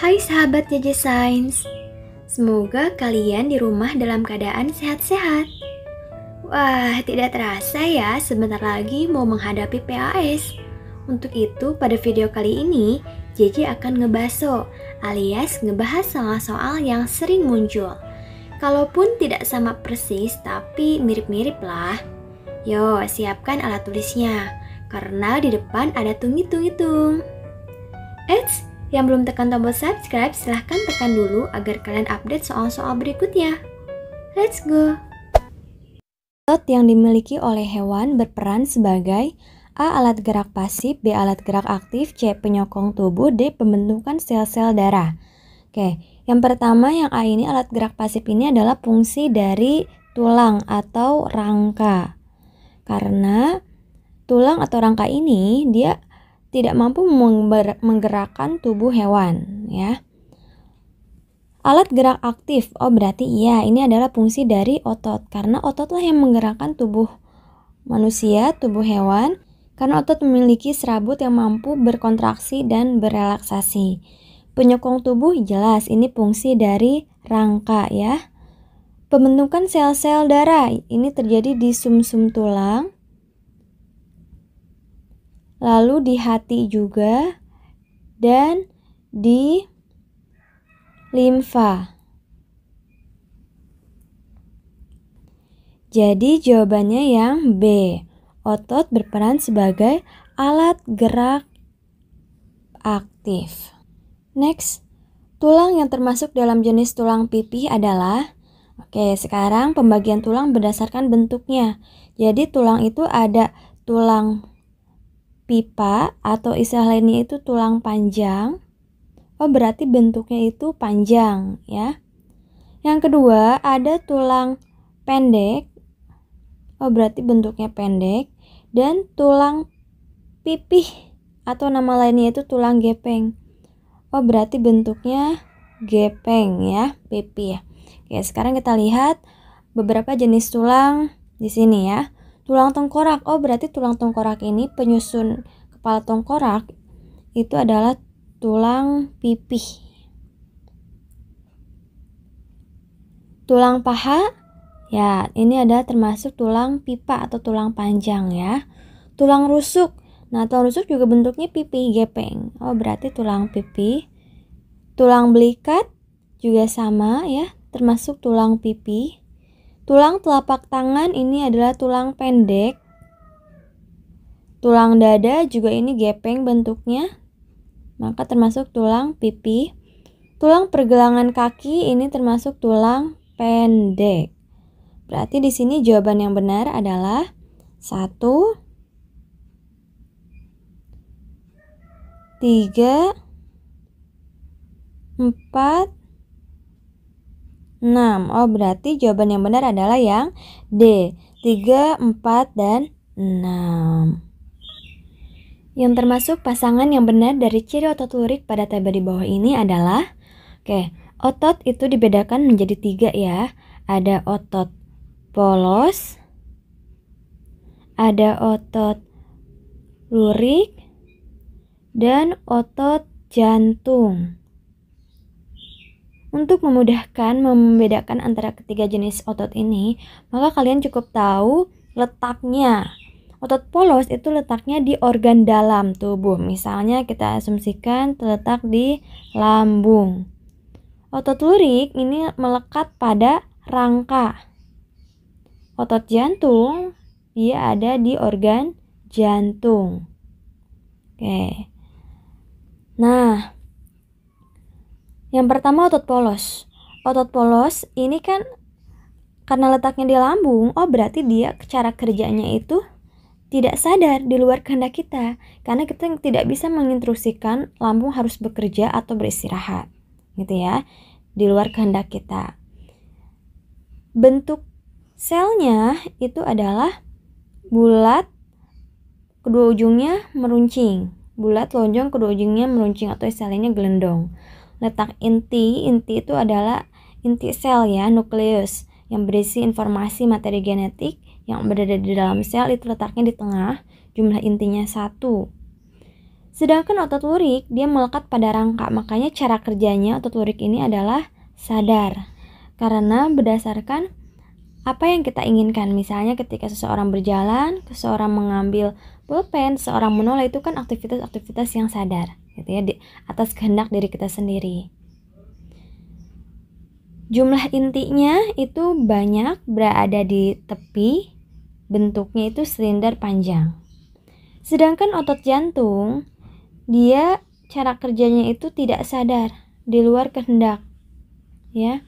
Hai sahabat JJ Science, semoga kalian di rumah dalam keadaan sehat-sehat. Wah, tidak terasa ya sebentar lagi mau menghadapi PAS. Untuk itu, pada video kali ini, JJ akan ngebaso alias ngebahas soal-soal yang sering muncul. Kalaupun tidak sama persis, tapi mirip-mirip lah. Yo, siapkan alat tulisnya, karena di depan ada tungi-tungi-tung. Eits, yang belum tekan tombol subscribe, silahkan tekan dulu agar kalian update soal-soal berikutnya. Let's go! Otot yang dimiliki oleh hewan berperan sebagai A. Alat gerak pasif, B. Alat gerak aktif, C. Penyokong tubuh, D. Pembentukan sel-sel darah. Oke, yang pertama yang A ini alat gerak pasif ini adalah fungsi dari tulang atau rangka. Karena tulang atau rangka ini dia tidak mampu menggerakkan tubuh hewan ya. Alat gerak aktif. Oh, berarti iya, ini adalah fungsi dari otot karena ototlah yang menggerakkan tubuh manusia, tubuh hewan karena otot memiliki serabut yang mampu berkontraksi dan berelaksasi. Penyokong tubuh jelas ini fungsi dari rangka ya. Pembentukan sel-sel darah ini terjadi di sumsum -sum tulang lalu di hati juga, dan di limfa. Jadi jawabannya yang B. Otot berperan sebagai alat gerak aktif. Next, tulang yang termasuk dalam jenis tulang pipih adalah Oke, sekarang pembagian tulang berdasarkan bentuknya. Jadi tulang itu ada tulang pipa atau istilah lainnya itu tulang panjang. Oh, berarti bentuknya itu panjang ya. Yang kedua, ada tulang pendek. Oh, berarti bentuknya pendek dan tulang pipih atau nama lainnya itu tulang gepeng. Oh, berarti bentuknya gepeng ya, pipih ya. Oke, sekarang kita lihat beberapa jenis tulang di sini ya. Tulang tengkorak. Oh, berarti tulang tengkorak ini penyusun kepala tengkorak itu adalah tulang pipih. Tulang paha ya, ini ada termasuk tulang pipa atau tulang panjang ya. Tulang rusuk. Nah, tulang rusuk juga bentuknya pipih gepeng. Oh, berarti tulang pipih. Tulang belikat juga sama ya, termasuk tulang pipih. Tulang telapak tangan ini adalah tulang pendek. Tulang dada juga ini gepeng bentuknya, maka termasuk tulang pipi. Tulang pergelangan kaki ini termasuk tulang pendek. Berarti di sini jawaban yang benar adalah 1 3 4 6. Oh, berarti jawaban yang benar adalah yang D. 3, 4, dan 6. Yang termasuk pasangan yang benar dari ciri otot lurik pada tabel di bawah ini adalah Oke, otot itu dibedakan menjadi tiga ya. Ada otot polos, ada otot lurik, dan otot jantung. Untuk memudahkan membedakan antara ketiga jenis otot ini, maka kalian cukup tahu letaknya. Otot polos itu letaknya di organ dalam tubuh. Misalnya kita asumsikan terletak di lambung. Otot lurik ini melekat pada rangka. Otot jantung dia ada di organ jantung. Oke. Nah, yang pertama otot polos. Otot polos ini kan karena letaknya di lambung, oh berarti dia cara kerjanya itu tidak sadar di luar kehendak kita karena kita tidak bisa menginstruksikan lambung harus bekerja atau beristirahat gitu ya di luar kehendak kita bentuk selnya itu adalah bulat kedua ujungnya meruncing bulat lonjong kedua ujungnya meruncing atau selnya gelendong letak inti. Inti itu adalah inti sel ya, nukleus yang berisi informasi materi genetik yang berada di dalam sel itu letaknya di tengah, jumlah intinya satu. Sedangkan otot lurik dia melekat pada rangka, makanya cara kerjanya otot lurik ini adalah sadar. Karena berdasarkan apa yang kita inginkan. Misalnya ketika seseorang berjalan, seseorang mengambil pulpen, seseorang menoleh itu kan aktivitas-aktivitas yang sadar gitu ya di atas kehendak diri kita sendiri. Jumlah intinya itu banyak berada di tepi, bentuknya itu silinder panjang. Sedangkan otot jantung dia cara kerjanya itu tidak sadar di luar kehendak. Ya.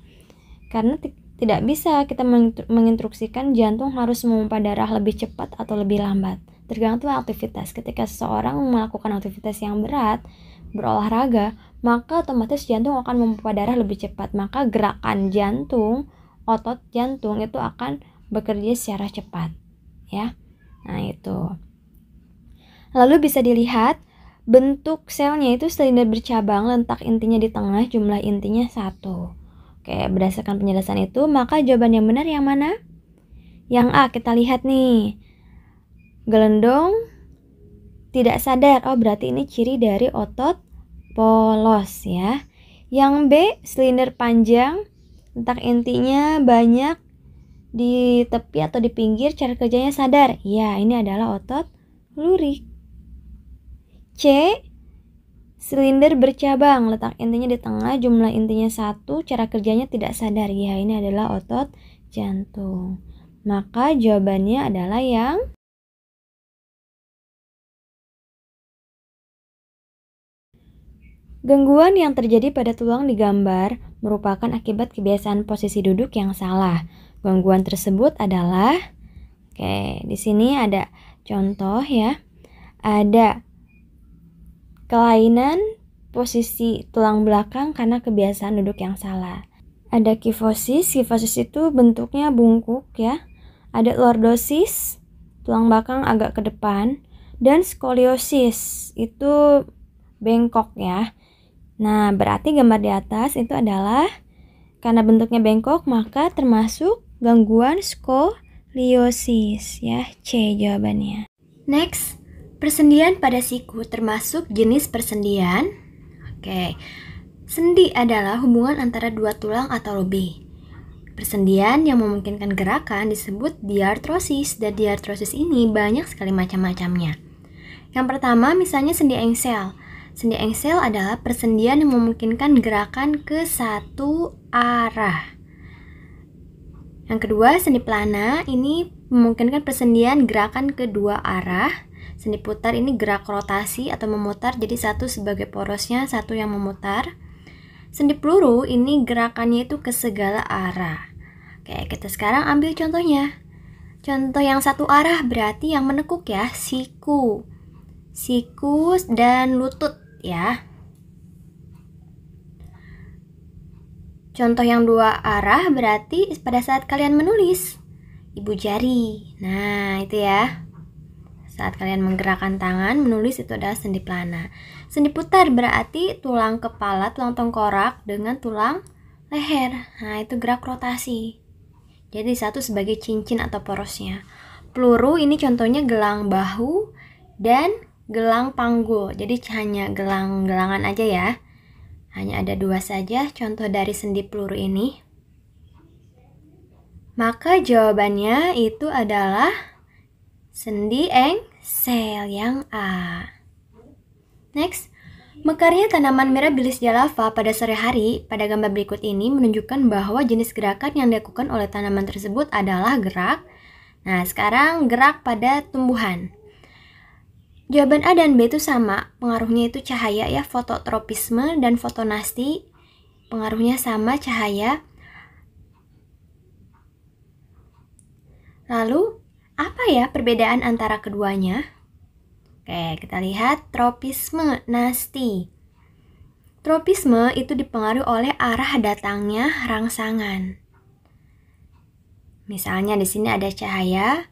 Karena tidak bisa kita menginstruksikan jantung harus memompa darah lebih cepat atau lebih lambat. Tergantung aktivitas. Ketika seseorang melakukan aktivitas yang berat, berolahraga, maka otomatis jantung akan memompa darah lebih cepat. Maka gerakan jantung, otot jantung itu akan bekerja secara cepat, ya. Nah, itu. Lalu bisa dilihat bentuk selnya itu silinder bercabang, lentak intinya di tengah, jumlah intinya satu. Oke, berdasarkan penjelasan itu, maka jawaban yang benar yang mana? Yang A, kita lihat nih. Gelendong tidak sadar. Oh, berarti ini ciri dari otot polos ya. Yang B, silinder panjang, Entah intinya banyak di tepi atau di pinggir, cara kerjanya sadar. Ya, ini adalah otot lurik. C, Silinder bercabang, letak intinya di tengah, jumlah intinya satu, cara kerjanya tidak sadar. Ya, ini adalah otot jantung. Maka jawabannya adalah yang Gangguan yang terjadi pada tulang di gambar merupakan akibat kebiasaan posisi duduk yang salah. Gangguan tersebut adalah Oke, di sini ada contoh ya. Ada kelainan posisi tulang belakang karena kebiasaan duduk yang salah. Ada kifosis, kifosis itu bentuknya bungkuk ya. Ada lordosis, tulang belakang agak ke depan. Dan skoliosis, itu bengkok ya. Nah, berarti gambar di atas itu adalah karena bentuknya bengkok maka termasuk gangguan skoliosis ya, C jawabannya. Next, Persendian pada siku termasuk jenis persendian. Oke. Sendi adalah hubungan antara dua tulang atau lebih. Persendian yang memungkinkan gerakan disebut diartrosis dan diartrosis ini banyak sekali macam-macamnya. Yang pertama misalnya sendi engsel. Sendi engsel adalah persendian yang memungkinkan gerakan ke satu arah. Yang kedua, sendi plana ini memungkinkan persendian gerakan ke dua arah. Sendi putar ini gerak rotasi atau memutar, jadi satu sebagai porosnya, satu yang memutar. Sendi peluru ini gerakannya itu ke segala arah. Oke, kita sekarang ambil contohnya. Contoh yang satu arah berarti yang menekuk ya, siku. Siku dan lutut ya. Contoh yang dua arah berarti pada saat kalian menulis ibu jari. Nah, itu ya. Saat kalian menggerakkan tangan, menulis itu adalah sendi plana. Sendi putar berarti tulang kepala, tulang tengkorak dengan tulang leher. Nah, itu gerak rotasi. Jadi satu sebagai cincin atau porosnya. Peluru ini contohnya gelang bahu dan gelang panggul. Jadi hanya gelang-gelangan aja ya. Hanya ada dua saja contoh dari sendi peluru ini. Maka jawabannya itu adalah sendi eng sel yang A. Next, mekarnya tanaman merah bilis jalava pada sore hari pada gambar berikut ini menunjukkan bahwa jenis gerakan yang dilakukan oleh tanaman tersebut adalah gerak. Nah, sekarang gerak pada tumbuhan. Jawaban A dan B itu sama, pengaruhnya itu cahaya ya, fototropisme dan fotonasti. Pengaruhnya sama cahaya. Lalu apa ya perbedaan antara keduanya? Oke, kita lihat tropisme nasti. Tropisme itu dipengaruhi oleh arah datangnya rangsangan. Misalnya di sini ada cahaya,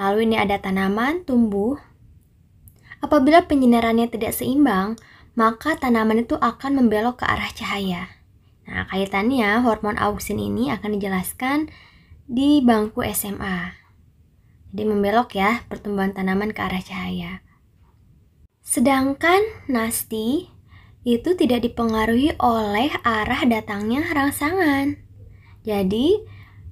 lalu ini ada tanaman tumbuh. Apabila penyinarannya tidak seimbang, maka tanaman itu akan membelok ke arah cahaya. Nah, kaitannya hormon auksin ini akan dijelaskan di bangku SMA. Jadi membelok ya pertumbuhan tanaman ke arah cahaya. Sedangkan nasti itu tidak dipengaruhi oleh arah datangnya rangsangan. Jadi,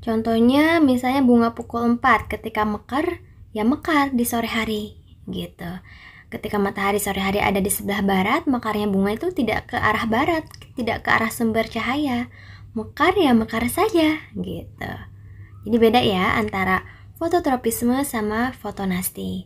contohnya misalnya bunga pukul 4 ketika mekar, ya mekar di sore hari gitu. Ketika matahari sore hari ada di sebelah barat, mekarnya bunga itu tidak ke arah barat, tidak ke arah sumber cahaya. Mekar ya mekar saja gitu. Jadi beda ya antara fototropisme sama fotonasti.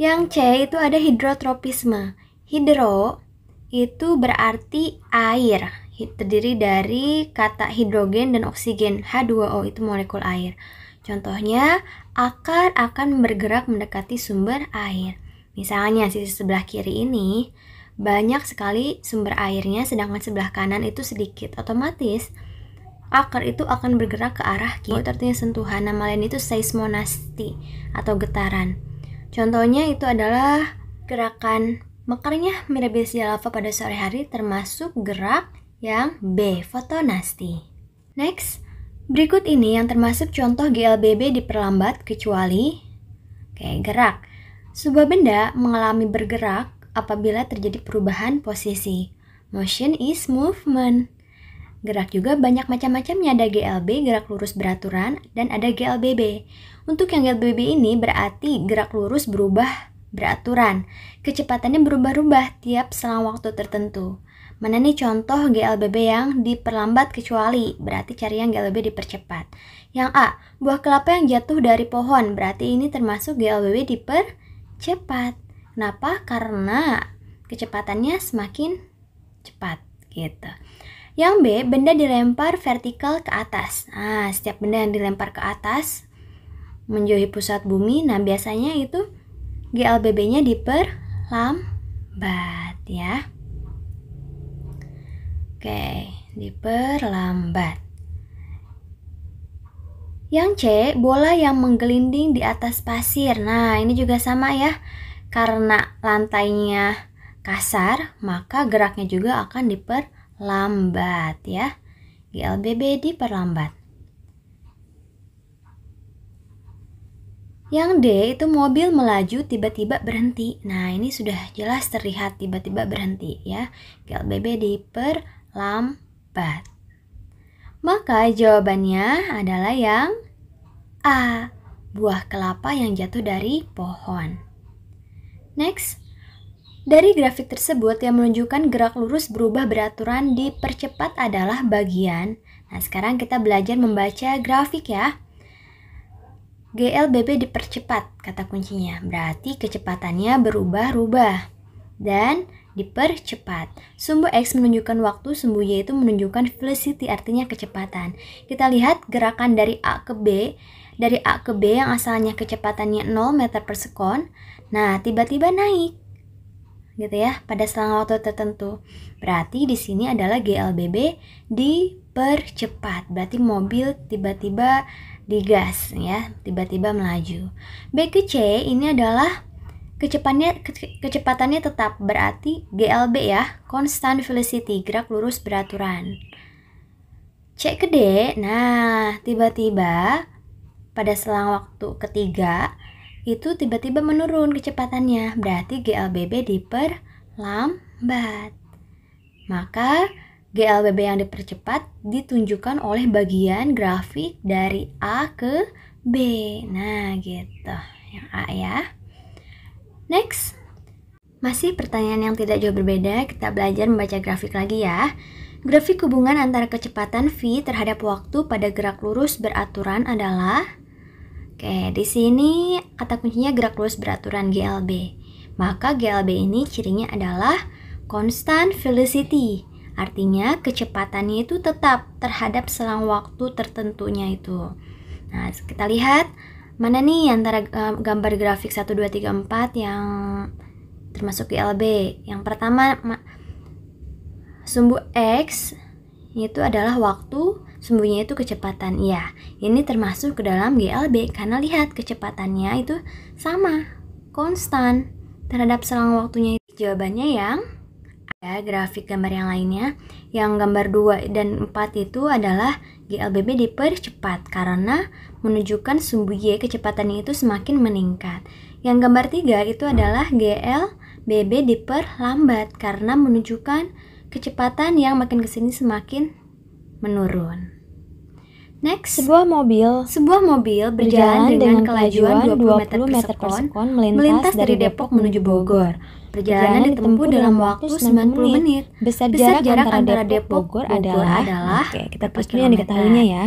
Yang C itu ada hidrotropisme. Hidro itu berarti air. Terdiri dari kata hidrogen dan oksigen. H2O itu molekul air. Contohnya, akar akan bergerak mendekati sumber air. Misalnya sisi sebelah kiri ini banyak sekali sumber airnya sedangkan sebelah kanan itu sedikit. Otomatis akar itu akan bergerak ke arah kiri. Artinya sentuhan. Nama lain itu seismonasti atau getaran. Contohnya itu adalah gerakan mekarnya mirabisia lava pada sore hari termasuk gerak yang B, fotonasti. Next, berikut ini yang termasuk contoh GLBB diperlambat kecuali Oke, gerak. Sebuah benda mengalami bergerak apabila terjadi perubahan posisi. Motion is movement. Gerak juga banyak macam-macamnya, ada GLB, gerak lurus beraturan, dan ada GLBB. Untuk yang GLBB ini berarti gerak lurus berubah beraturan. Kecepatannya berubah-ubah tiap selang waktu tertentu. Mana nih contoh GLBB yang diperlambat kecuali, berarti cari yang GLBB dipercepat. Yang A, buah kelapa yang jatuh dari pohon, berarti ini termasuk GLBB dipercepat. Kenapa? Karena kecepatannya semakin cepat gitu. Yang B, benda dilempar vertikal ke atas. Nah, setiap benda yang dilempar ke atas menjauhi pusat bumi, nah biasanya itu GLBB-nya diperlambat ya. Oke, diperlambat. Yang C, bola yang menggelinding di atas pasir. Nah, ini juga sama ya. Karena lantainya kasar, maka geraknya juga akan diper lambat ya. GLBB diperlambat. Yang D itu mobil melaju tiba-tiba berhenti. Nah, ini sudah jelas terlihat tiba-tiba berhenti ya. GLBB diperlambat. Maka jawabannya adalah yang A. Buah kelapa yang jatuh dari pohon. Next, dari grafik tersebut yang menunjukkan gerak lurus berubah beraturan dipercepat adalah bagian. Nah, sekarang kita belajar membaca grafik ya. GLBB dipercepat, kata kuncinya. Berarti kecepatannya berubah-ubah. Dan dipercepat. Sumbu X menunjukkan waktu, sumbu Y itu menunjukkan velocity, artinya kecepatan. Kita lihat gerakan dari A ke B dari A ke B yang asalnya kecepatannya 0 meter per sekon, nah tiba-tiba naik gitu ya pada selang waktu tertentu. Berarti di sini adalah GLBB dipercepat. Berarti mobil tiba-tiba digas ya, tiba-tiba melaju. B ke C ini adalah kecepatannya kecepatannya tetap berarti GLB ya, constant velocity, gerak lurus beraturan. C ke D. Nah, tiba-tiba pada selang waktu ketiga itu tiba-tiba menurun kecepatannya, berarti GLBB diperlambat. Maka GLBB yang dipercepat ditunjukkan oleh bagian grafik dari A ke B. Nah, gitu. Yang A ya. Next. Masih pertanyaan yang tidak jauh berbeda, kita belajar membaca grafik lagi ya. Grafik hubungan antara kecepatan V terhadap waktu pada gerak lurus beraturan adalah Oke, di sini kata kuncinya gerak lurus beraturan GLB. Maka GLB ini cirinya adalah constant velocity. Artinya kecepatannya itu tetap terhadap selang waktu tertentunya itu. Nah, kita lihat mana nih antara eh, gambar grafik 1 2 3 4 yang termasuk GLB. Yang pertama sumbu X itu adalah waktu sumbunya itu kecepatan. ya ini termasuk ke dalam GLB karena lihat kecepatannya itu sama, konstan terhadap selang waktunya. Jawabannya yang ada grafik gambar yang lainnya. Yang gambar 2 dan 4 itu adalah GLBB dipercepat karena menunjukkan sumbu Y kecepatannya itu semakin meningkat. Yang gambar 3 itu adalah GLBB diperlambat karena menunjukkan kecepatan yang makin kesini semakin menurun. Next, sebuah mobil sebuah mobil berjalan, berjalan dengan, dengan kelajuan 20 meter per sekon, sekon melintas, melintas dari Depok menuju Bogor. Perjalanan ditempuh dalam waktu 90 menit. Besar jarak, jarak antara, antara Depok Bogor adalah, adalah Oke, okay, kita terus yang diketahuinya ya.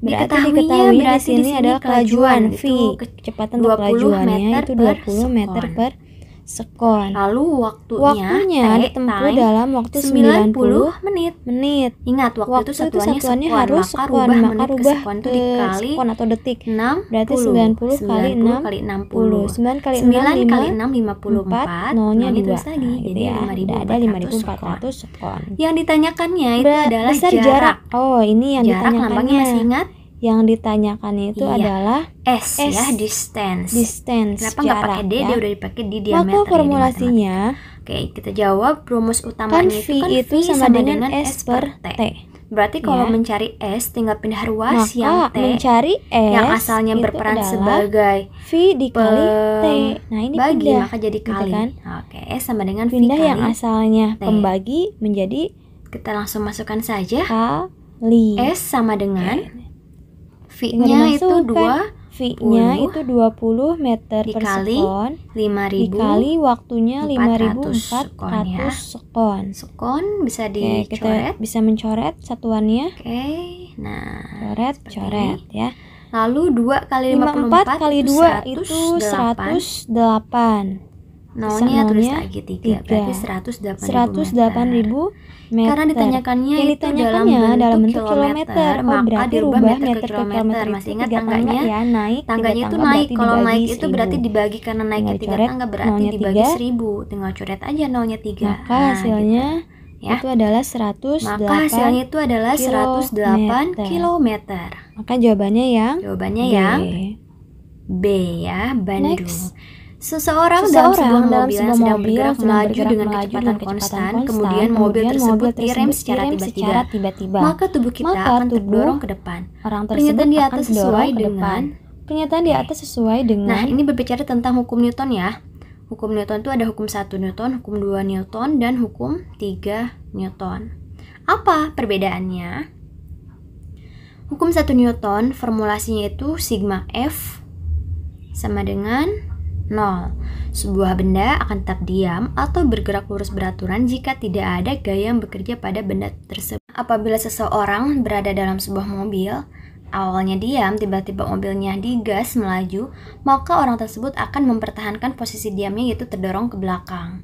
Berarti diketahuinya, diketahuinya berarti di sini adalah kelajuan, v, kecepatan 20 kelajuannya itu 20 meter per sekon. Lalu waktunya, waktunya ditempuh dalam waktu 90, 90 menit. Menit. Ingat waktu, waktu itu satuannya, itu satuannya sekon, harus maka sekon, rubah maka rubah ke sekon itu dikali sekon atau detik. 6 berarti 90, 90 kali 6 kali 60. 9 kali 9 6 5, kali 6 54. Nolnya 2. Tulis lagi. Nah, jadi gitu ya, 5400 ada 5400 sekon. sekon. Yang ditanyakannya itu Ber adalah besar jarak. jarak. Oh, ini yang jarak ditanyakannya. Lambangnya masih ingat? yang ditanyakan itu iya. adalah S, ya, S ya distance. Distance. Kenapa nggak pakai D? Ya? Dia udah dipakai di diameter. Maka formulasinya. Oke, kita jawab rumus utamanya kan v kan itu kan v sama, sama dengan, dengan S per T. T. Berarti kalau yeah. mencari S tinggal pindah ruas Maka yang T mencari S yang asalnya berperan sebagai V dikali T. Nah, ini bagi pindah. maka jadi gitu kali. Gitu kan? Oke, S sama dengan pindah V kali yang asalnya T. pembagi menjadi kita langsung masukkan saja kali. S sama dengan okay. V-nya itu dua V-nya itu 20 meter per sekon 5000 dikali waktunya 5400 ya. sekon, sekon. bisa dicoret. Oke, kita bisa mencoret satuannya. Oke. Nah, coret coret ini. ya. Lalu 2 kali 54, kali 2 itu 108. Nolnya tulis lagi 3, 3. berarti 108 108 ribu meter. Karena ditanyakannya yang itu dalam bentuk, dalam bentuk kilometer. kilometer. Oh, berarti rubah meter, meter ke kilometer. kilometer. Masih ingat tangganya? Ya, naik. Tangganya itu tangga, naik. Kalau naik itu berarti dibagi karena naik ke tiga tangga berarti dibagi seribu. Tinggal coret aja nolnya tiga. Maka nah, gitu. hasilnya gitu. Ya. Itu adalah 108 Maka hasilnya itu adalah 108 km. Maka jawabannya yang Jawabannya B. yang B ya, Bandung. Next. Seseorang, Seseorang dalam sebuah dalam mobil yang sedang bergerak, sedang melaju bergerak dengan melaju kecepatan, kecepatan konstan, konstan kemudian mobil tersebut direm secara tiba-tiba, maka tubuh kita maka akan tubuh terdorong ke depan. Orang Pernyataan di atas sesuai dengan Pernyataan di atas sesuai dengan Nah, ini berbicara tentang hukum Newton ya. Hukum Newton itu ada hukum 1 Newton, hukum 2 Newton, dan hukum 3 Newton. Apa perbedaannya? Hukum 1 Newton formulasinya itu sigma F sama dengan 0. Sebuah benda akan tetap diam atau bergerak lurus beraturan jika tidak ada gaya yang bekerja pada benda tersebut. Apabila seseorang berada dalam sebuah mobil, awalnya diam, tiba-tiba mobilnya digas melaju, maka orang tersebut akan mempertahankan posisi diamnya yaitu terdorong ke belakang.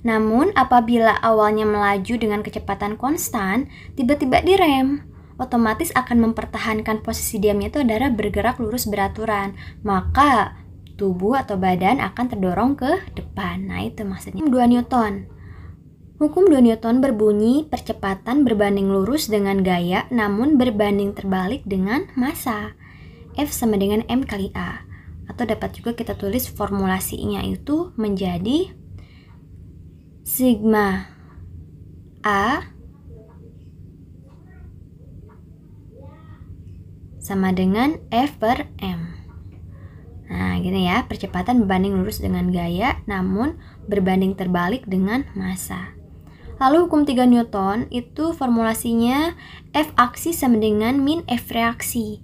Namun, apabila awalnya melaju dengan kecepatan konstan, tiba-tiba direm, otomatis akan mempertahankan posisi diamnya itu adalah bergerak lurus beraturan. Maka, tubuh atau badan akan terdorong ke depan. Nah, itu maksudnya. 2 Newton. Hukum 2 Newton berbunyi percepatan berbanding lurus dengan gaya namun berbanding terbalik dengan massa. F sama dengan M kali A. Atau dapat juga kita tulis formulasinya itu menjadi sigma A sama dengan F per M. Nah, gini ya, percepatan berbanding lurus dengan gaya, namun berbanding terbalik dengan massa. Lalu hukum 3 Newton itu formulasinya F aksi sama dengan min F reaksi.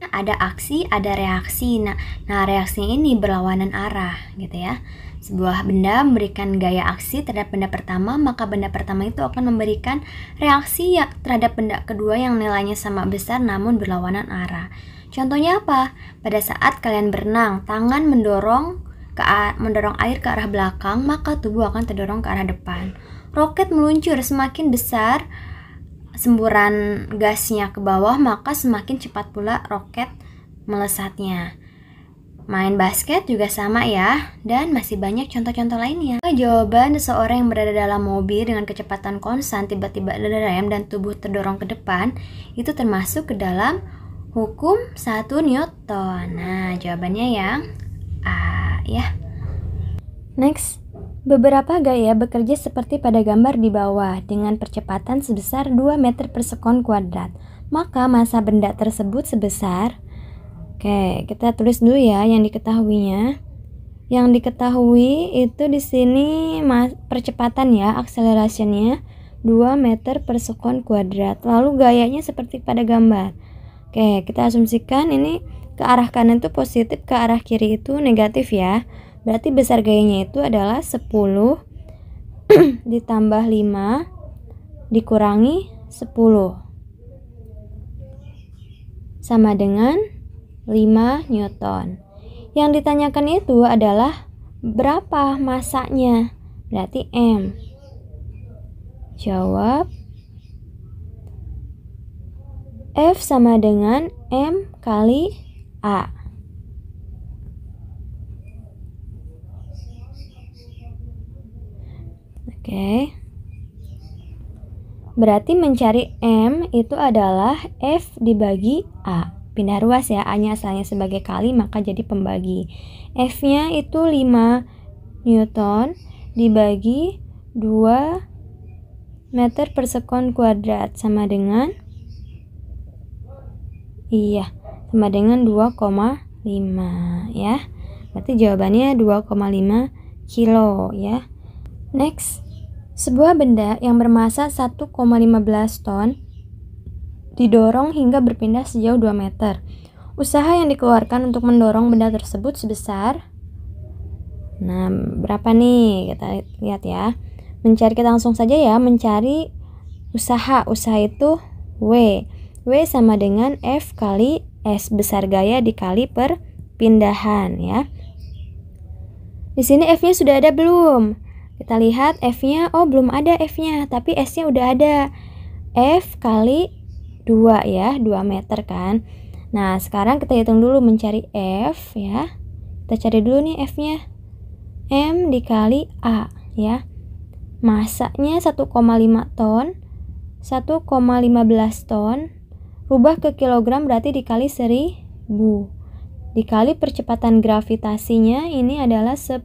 Nah, ada aksi, ada reaksi. Nah, nah reaksinya ini berlawanan arah gitu ya. Sebuah benda memberikan gaya aksi terhadap benda pertama, maka benda pertama itu akan memberikan reaksi ya terhadap benda kedua yang nilainya sama besar namun berlawanan arah. Contohnya apa? Pada saat kalian berenang, tangan mendorong ke mendorong air ke arah belakang, maka tubuh akan terdorong ke arah depan. Roket meluncur semakin besar semburan gasnya ke bawah, maka semakin cepat pula roket melesatnya. Main basket juga sama ya, dan masih banyak contoh-contoh lainnya. Jawaban seseorang yang berada dalam mobil dengan kecepatan konstan tiba-tiba rem dan tubuh terdorong ke depan itu termasuk ke dalam Hukum satu Newton. Nah, jawabannya yang A ya. Next, beberapa gaya bekerja seperti pada gambar di bawah dengan percepatan sebesar 2 meter per sekon kuadrat. Maka masa benda tersebut sebesar Oke, kita tulis dulu ya yang diketahuinya. Yang diketahui itu di sini percepatan ya, akselerasinya 2 meter per sekon kuadrat. Lalu gayanya seperti pada gambar. Oke, kita asumsikan ini ke arah kanan itu positif, ke arah kiri itu negatif ya. Berarti besar gayanya itu adalah 10 ditambah 5 dikurangi 10. Sama dengan 5 Newton. Yang ditanyakan itu adalah berapa masanya? Berarti M. Jawab F sama dengan M kali A. Oke. Berarti mencari M itu adalah F dibagi A. Pindah ruas ya, A-nya asalnya sebagai kali maka jadi pembagi. F-nya itu 5 Newton dibagi 2 meter per sekon kuadrat sama dengan Iya, sama dengan 2,5 ya. Berarti jawabannya 2,5 kilo ya. Next, sebuah benda yang bermassa 1,15 ton didorong hingga berpindah sejauh 2 meter. Usaha yang dikeluarkan untuk mendorong benda tersebut sebesar Nah, berapa nih? Kita lihat ya. Mencari kita langsung saja ya, mencari usaha. Usaha itu W. W sama dengan F kali S besar gaya dikali perpindahan ya. Di sini F-nya sudah ada belum? Kita lihat F-nya, oh belum ada F-nya, tapi S-nya udah ada. F kali 2 ya, 2 meter kan. Nah, sekarang kita hitung dulu mencari F ya. Kita cari dulu nih F-nya. M dikali A ya. Masaknya 1,5 ton, 1,15 ton Rubah ke kilogram berarti dikali seribu, Dikali percepatan gravitasinya ini adalah 10.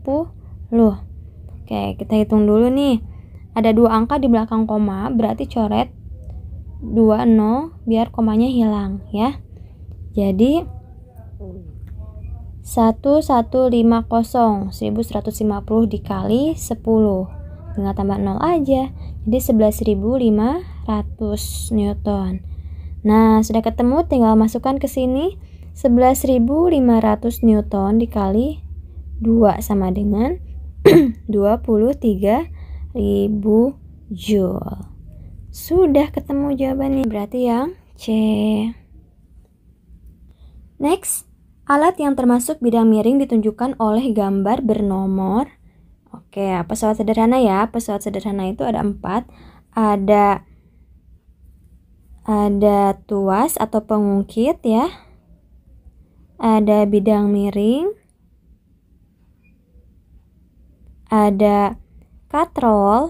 Oke, kita hitung dulu nih. Ada dua angka di belakang koma, berarti coret 20 biar komanya hilang ya. Jadi 1150 1150 dikali 10 tinggal tambah 0 aja jadi 11.500 Newton Nah, sudah ketemu tinggal masukkan ke sini 11.500 Newton dikali 2 sama dengan 23.000 Joule. Sudah ketemu jawabannya. Berarti yang C. Next, alat yang termasuk bidang miring ditunjukkan oleh gambar bernomor. Oke, pesawat sederhana ya. Pesawat sederhana itu ada empat. Ada ada tuas atau pengungkit ya ada bidang miring ada katrol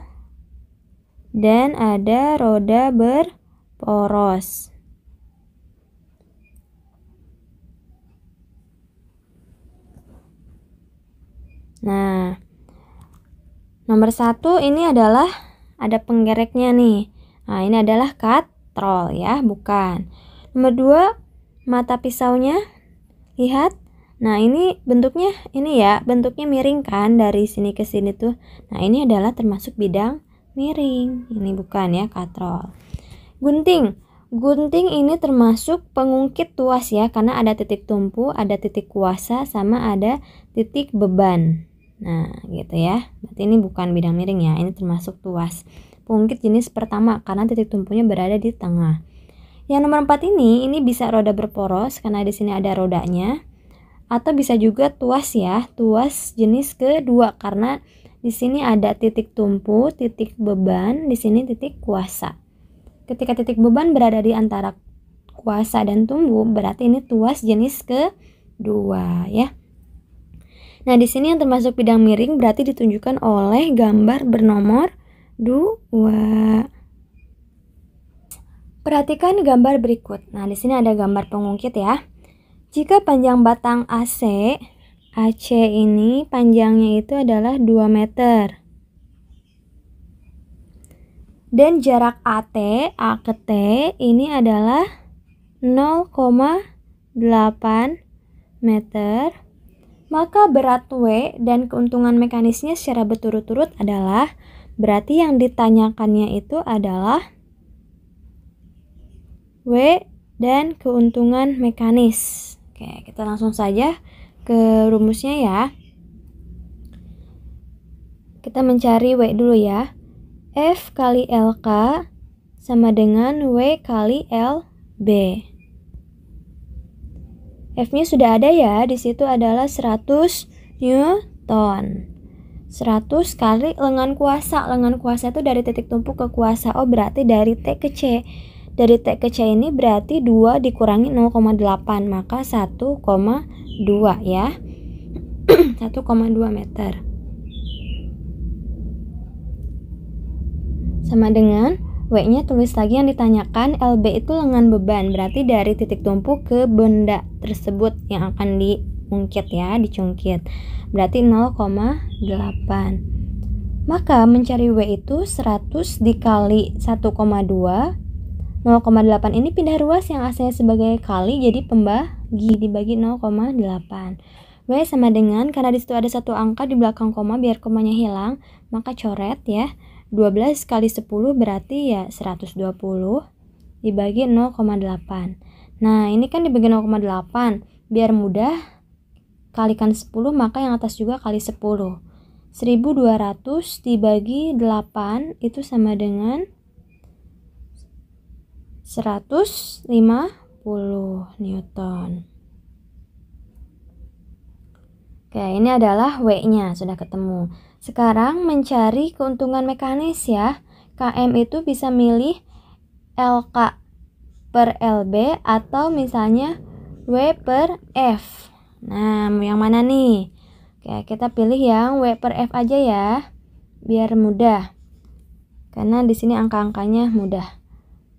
dan ada roda berporos nah nomor satu ini adalah ada penggereknya nih nah ini adalah kat kolesterol ya, bukan. Nomor dua, mata pisaunya. Lihat. Nah, ini bentuknya ini ya, bentuknya miring kan dari sini ke sini tuh. Nah, ini adalah termasuk bidang miring. Ini bukan ya, katrol. Gunting. Gunting ini termasuk pengungkit tuas ya, karena ada titik tumpu, ada titik kuasa, sama ada titik beban. Nah, gitu ya. Berarti ini bukan bidang miring ya, ini termasuk tuas pengungkit jenis pertama karena titik tumpunya berada di tengah. Yang nomor 4 ini, ini bisa roda berporos karena di sini ada rodanya. Atau bisa juga tuas ya, tuas jenis kedua karena di sini ada titik tumpu, titik beban, di sini titik kuasa. Ketika titik beban berada di antara kuasa dan tumbuh, berarti ini tuas jenis kedua ya. Nah, di sini yang termasuk bidang miring berarti ditunjukkan oleh gambar bernomor dua. Perhatikan gambar berikut. Nah, di sini ada gambar pengungkit ya. Jika panjang batang AC, AC ini panjangnya itu adalah 2 meter. Dan jarak AT, A ke T ini adalah 0,8 meter. Maka berat W dan keuntungan mekanisnya secara berturut-turut adalah Berarti yang ditanyakannya itu adalah W dan keuntungan mekanis. Oke, kita langsung saja ke rumusnya ya. Kita mencari W dulu ya. F kali LK sama dengan W kali LB. F-nya sudah ada ya, di situ adalah 100 Newton. 100 kali lengan kuasa. Lengan kuasa itu dari titik tumpu ke kuasa. Oh, berarti dari T ke C. Dari T ke C ini berarti 2 dikurangi 0,8, maka 1,2 ya. 1,2 meter. Sama dengan W-nya tulis lagi yang ditanyakan, LB itu lengan beban, berarti dari titik tumpu ke benda tersebut yang akan di diungkit ya, dicungkit. Berarti 0,8. Maka mencari W itu 100 dikali 1,2 0,8 ini pindah ruas yang asalnya sebagai kali jadi pembagi dibagi 0,8 W sama dengan karena disitu ada satu angka di belakang koma biar komanya hilang maka coret ya 12 kali 10 berarti ya 120 dibagi 0,8 Nah ini kan dibagi 0,8 biar mudah kalikan 10 maka yang atas juga kali 10 1200 dibagi 8 itu sama dengan 150 Newton Oke ini adalah W nya sudah ketemu sekarang mencari keuntungan mekanis ya KM itu bisa milih LK per LB atau misalnya W per F Nah, yang mana nih? Oke, kita pilih yang W per F aja ya, biar mudah. Karena di sini angka-angkanya mudah.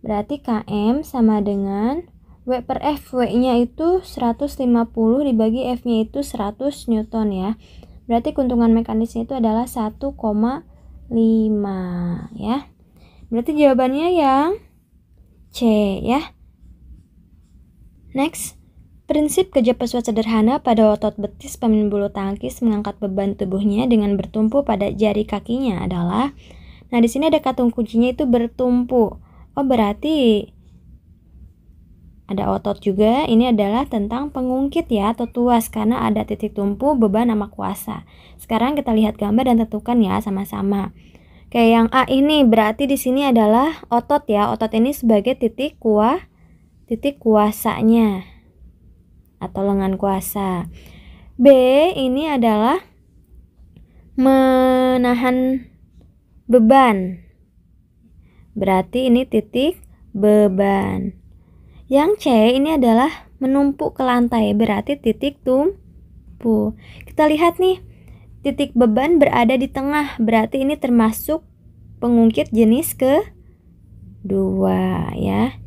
Berarti KM sama dengan W per F, W-nya itu 150 dibagi F-nya itu 100 Newton ya. Berarti keuntungan mekanisnya itu adalah 1,5 ya. Berarti jawabannya yang C ya. Next. Prinsip kerja pesawat sederhana pada otot betis pemain bulu tangkis mengangkat beban tubuhnya dengan bertumpu pada jari kakinya adalah Nah, di sini ada katung kuncinya itu bertumpu. Oh, berarti ada otot juga ini adalah tentang pengungkit ya atau tuas karena ada titik tumpu beban nama kuasa sekarang kita lihat gambar dan tentukan ya sama-sama kayak yang A ini berarti di sini adalah otot ya otot ini sebagai titik kuah titik kuasanya atau lengan kuasa. B ini adalah menahan beban. Berarti ini titik beban. Yang C ini adalah menumpuk ke lantai, berarti titik tumpu. Kita lihat nih, titik beban berada di tengah, berarti ini termasuk pengungkit jenis ke dua ya.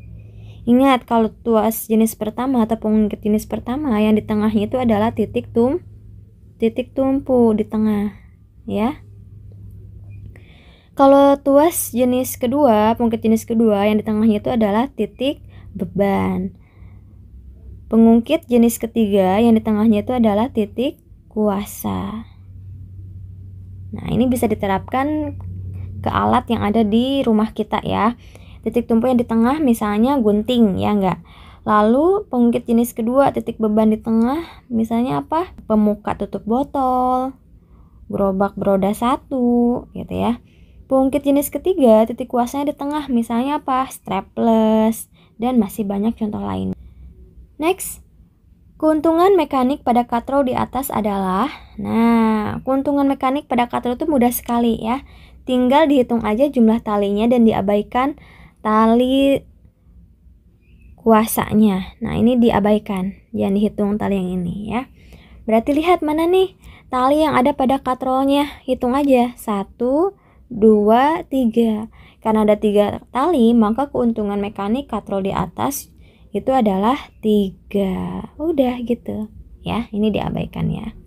Ingat kalau tuas jenis pertama atau pengungkit jenis pertama yang di tengahnya itu adalah titik tum titik tumpu di tengah ya. Kalau tuas jenis kedua, pengungkit jenis kedua yang di tengahnya itu adalah titik beban. Pengungkit jenis ketiga yang di tengahnya itu adalah titik kuasa. Nah, ini bisa diterapkan ke alat yang ada di rumah kita ya titik tumpu yang di tengah misalnya gunting ya enggak lalu pengungkit jenis kedua titik beban di tengah misalnya apa pemuka tutup botol gerobak beroda satu gitu ya pengungkit jenis ketiga titik kuasnya di tengah misalnya apa strapless dan masih banyak contoh lain next Keuntungan mekanik pada katro di atas adalah Nah, keuntungan mekanik pada katro itu mudah sekali ya Tinggal dihitung aja jumlah talinya dan diabaikan tali kuasanya. Nah, ini diabaikan. Jangan dihitung tali yang ini ya. Berarti lihat mana nih tali yang ada pada katrolnya. Hitung aja. Satu, dua, tiga. Karena ada tiga tali, maka keuntungan mekanik katrol di atas itu adalah tiga. Udah gitu. Ya, ini diabaikan ya.